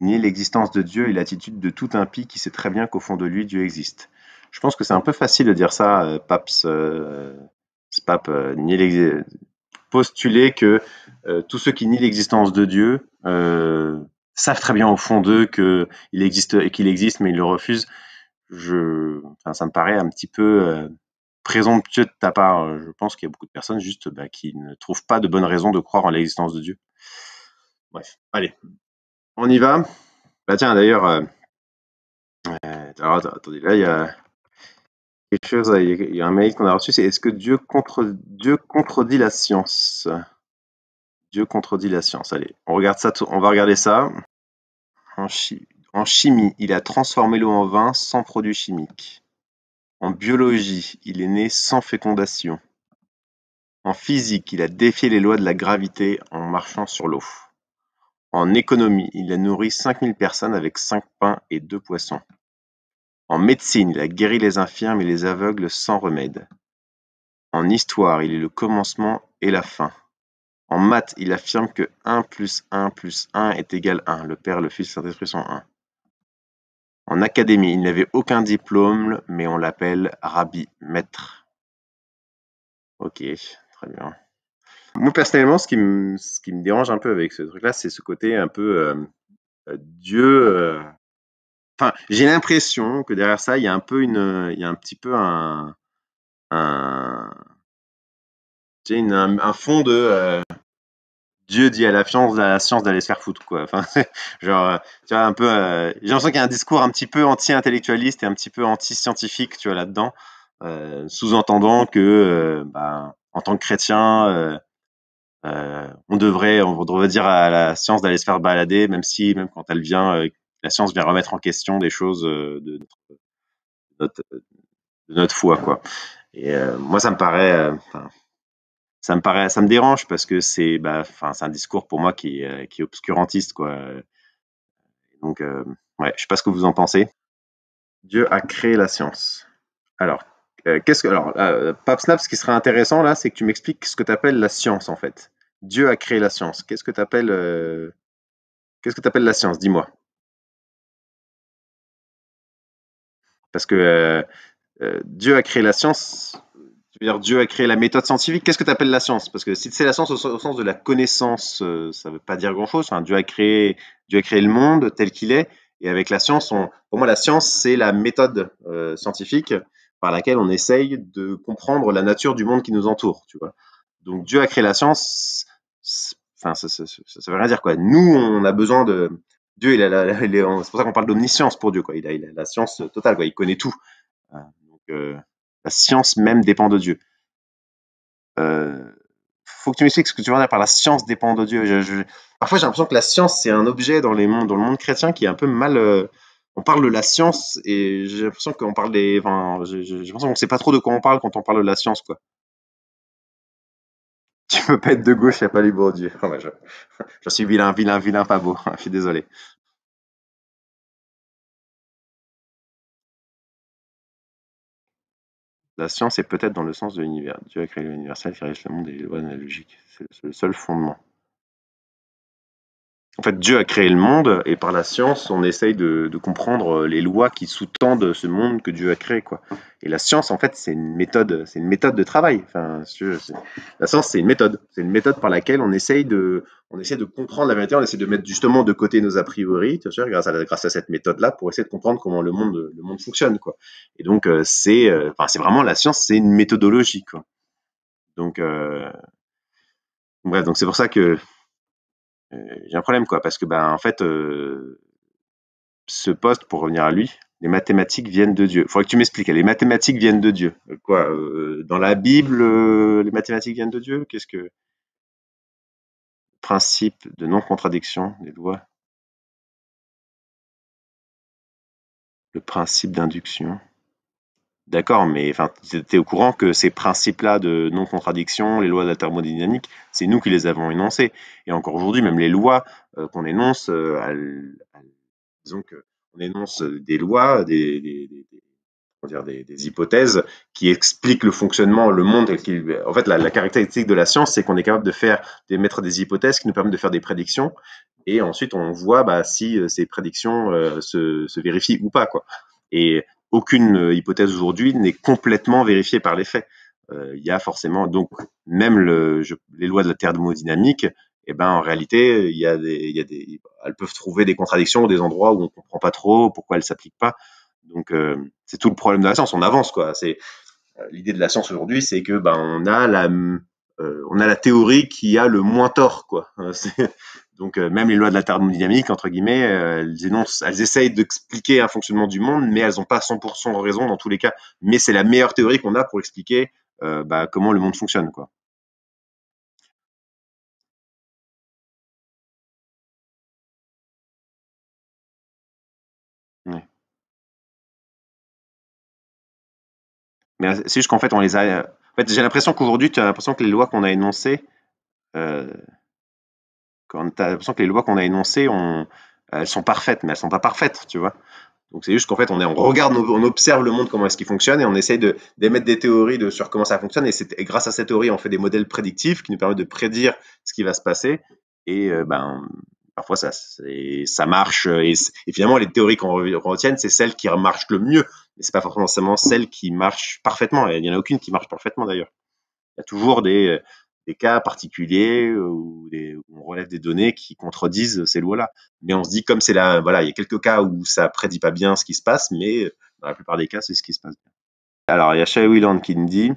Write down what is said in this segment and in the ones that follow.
nier l'existence de Dieu et l'attitude de tout impie qui sait très bien qu'au fond de lui, Dieu existe. Je pense que c'est un peu facile de dire ça, euh, euh, pape, euh, pape postuler que euh, tous ceux qui nient l'existence de Dieu savent très bien au fond d'eux qu'il existe, et qu'il existe, mais ils le refusent. Je, ça me paraît un petit peu présomptueux de ta part. Je pense qu'il y a beaucoup de personnes juste bah, qui ne trouvent pas de bonnes raisons de croire en l'existence de Dieu. Bref, allez, on y va. Bah tiens, d'ailleurs, euh, euh, alors, attendez, là, il y a quelque chose, il y a un mail qu'on a reçu, c'est est-ce que Dieu, contre, Dieu contredit la science Dieu contredit la science. Allez, on regarde ça, on va regarder ça. En, en chimie, il a transformé l'eau en vin sans produits chimiques. En biologie, il est né sans fécondation. En physique, il a défié les lois de la gravité en marchant sur l'eau. En économie, il a nourri 5000 mille personnes avec cinq pains et deux poissons. En médecine, il a guéri les infirmes et les aveugles sans remède. En histoire, il est le commencement et la fin. En maths, il affirme que 1 plus 1 plus 1 est égal à 1. Le Père, le Fils, le Saint-Esprit sont 1. En académie, il n'avait aucun diplôme, mais on l'appelle Rabbi, maître. Ok, très bien. Moi, personnellement, ce qui, me, ce qui me dérange un peu avec ce truc-là, c'est ce côté un peu euh, euh, Dieu. Euh, enfin, j'ai l'impression que derrière ça, il y a un peu une, il y a un petit peu un, un, une, un, fond de Dieu dit à la science, la science d'aller se faire foutre, quoi. Enfin, genre, tu vois, un peu, j'ai l'impression qu'il y a un discours un petit peu anti-intellectualiste et un petit peu anti-scientifique, tu vois, là-dedans, sous-entendant que, bah, en tant que chrétien, euh, on devrait, on dire à la science d'aller se faire balader, même si, même quand elle vient, euh, la science vient remettre en question des choses euh, de notre, notre, foi, quoi. Et moi, ça me paraît, ça me paraît, ça me dérange parce que c'est, bah, enfin, c'est un discours pour moi qui, est obscurantiste, quoi. Donc, ouais, je sais pas ce que vous en pensez. Dieu a créé la science. Alors, qu'est-ce que. Alors, Snap, ce qui serait intéressant là, c'est que tu m'expliques ce que tu appelles la science en fait. Dieu a créé la science. Qu'est-ce que tu appelles, euh, quest que la science Dis-moi. Parce que euh, euh, Dieu a créé la science, tu veux dire Dieu a créé la méthode scientifique. Qu'est-ce que tu appelles la science Parce que si c'est la science au, sens de la connaissance, ça ne veut pas dire grand-chose. Dieu, a créé, Dieu a créé le monde tel qu'il est. Et avec la science, on, pour moi, la science, c'est la méthode scientifique par laquelle on essaye de comprendre la nature du monde qui nous entoure. Tu vois. Donc Dieu a créé la science. Enfin, ça, ça, veut rien dire quoi. Nous, on a besoin de Dieu. Il c'est pour ça qu'on parle d'omniscience pour Dieu quoi. Il a, la science totale quoi. Il connaît tout. Euh, euh, la science même dépend de Dieu. Euh, faut que tu m'expliques ce que tu veux dire par la science dépend de Dieu. Je, Parfois, j'ai l'impression que la science c'est un objet dans le monde chrétien qui est un peu mal. Euh, on parle de la science et j'ai l'impression qu'on parle des. j'ai l'impression qu'on sait pas trop de quoi on parle quand on parle de la science quoi. Tu peux pas être de gauche, il a pas les Bourdieu. je... suis vilain, vilain, vilain, pas beau. Je suis désolé. La science est peut-être dans le sens de l'univers. Dieu a créé l'universel qui reste le monde et les lois analogiques. C'est le seul fondement en fait, Dieu a créé le monde et par la science, on essaye de, de comprendre euh, les lois qui sous-tendent ce monde que Dieu a créé, quoi. Et la science, en fait, c'est une méthode, c'est une méthode de travail. Enfin, la science, c'est une méthode, c'est une méthode par laquelle on essaye de, on essaie de comprendre la vérité, on essaie de mettre justement de côté nos a priori, tu vois, grâce à, grâce à cette méthode-là, pour essayer de comprendre comment le monde, le monde fonctionne, quoi. Et donc, euh, c'est, euh, enfin, c'est vraiment la science, c'est une méthodologie, quoi. Donc, euh, bref, donc c'est pour ça que euh, j'ai un problème, quoi, parce que, ben, en fait, euh, ce poste, pour revenir à lui, les mathématiques viennent de Dieu. Il faudrait que tu m'expliques. Les mathématiques viennent de Dieu. Euh, quoi Dans la Bible, les mathématiques viennent de Dieu Qu'est-ce que. Principe de non-contradiction des lois. Le principe d'induction. D'accord, mais enfin, tu au courant que ces principes-là de non-contradiction, les lois de la thermodynamique, c'est nous qui les avons énoncés. Et encore aujourd'hui, même les lois euh, qu'on énonce, euh, disons qu'on énonce des lois, des, des, des, des, hypothèses qui expliquent le fonctionnement, le monde. en fait, la, caractéristique de la science, c'est qu'on est capable de faire, mettre des hypothèses qui nous permettent de faire des prédictions. Et ensuite, on voit bah, si euh, ces prédictions euh, se, se vérifient ou pas, quoi. Et aucune euh, hypothèse aujourd'hui n'est complètement vérifiée par les faits. Euh, il y a forcément donc même les lois de la thermodynamique eh ben en réalité, y des, elles peuvent trouver des contradictions ou des endroits où on ne comprend pas trop pourquoi elles s'appliquent pas. Donc euh, c'est tout le problème de la science. On avance quoi. C'est l'idée de la science aujourd'hui, c'est que ben on a la euh, on a la théorie qui a le moins tort, quoi. Euh, donc euh, même les lois de la thermodynamique, entre guillemets, elles, énoncent, elles essayent d'expliquer un fonctionnement du monde, mais elles n'ont pas 100% raison dans tous les cas. Mais c'est la meilleure théorie qu'on a pour expliquer bah, comment le monde fonctionne, quoi. Mais c'est juste qu'en fait, on les a en fait, j'ai l'impression qu'aujourd'hui, tu as l'impression que les lois qu'on a énoncées, euh, l'impression que les lois qu'on a énoncées, on, elles sont parfaites, mais elles sont pas parfaites, tu vois. Donc c'est juste qu'en fait, on, est, on regarde, on observe le monde, comment est-ce qu'il fonctionne, et on essaye d'émettre des théories de, sur comment ça fonctionne. Et, grâce à ces théories, on fait des modèles prédictifs qui nous permettent de prédire ce qui va se passer. Et euh, ben, parfois ça, ça marche. Euh, et, finalement, les théories qu'on retienne, c'est celles qui marchent le mieux. Mais c'est pas forcément celles qui marchent parfaitement. Il n'y en a aucune qui marche parfaitement d'ailleurs. Il y a toujours des, euh, cas particuliers euh, où, on relève des données qui contredisent ces lois-là. Mais on se dit, comme c'est là, voilà, il y a quelques cas où ça prédit pas bien ce qui se passe, mais dans la plupart des cas, c'est ce qui se passe bien. Alors, il y a Shai qui nous dit,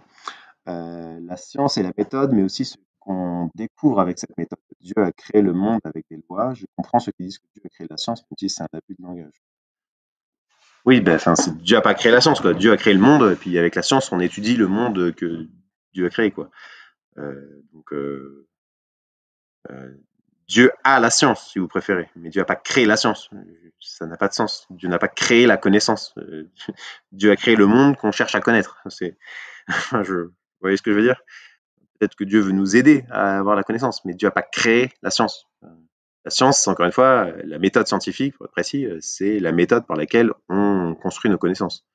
la science et la méthode, mais aussi ce qu'on découvre avec cette méthode Dieu a créé le monde avec des lois, je comprends ceux qui disent que Dieu a créé la science, mais que c'est un abus de langage. Oui, ben, enfin, Dieu n'a pas créé la science, quoi. Dieu a créé le monde, et puis avec la science, on étudie le monde que Dieu a créé, quoi. Euh, donc, euh, euh, Dieu a la science, si vous préférez, mais Dieu n'a pas créé la science. Ça n'a pas de sens. Dieu n'a pas créé la connaissance. Dieu a créé le monde qu'on cherche à connaître. C'est, je, vous voyez ce que je veux dire Peut-être que Dieu veut nous aider à avoir la connaissance, mais Dieu n'a pas créé la science. La science, encore une fois, euh, la méthode scientifique, pour être précis, euh, c'est la méthode par laquelle on construit nos connaissances.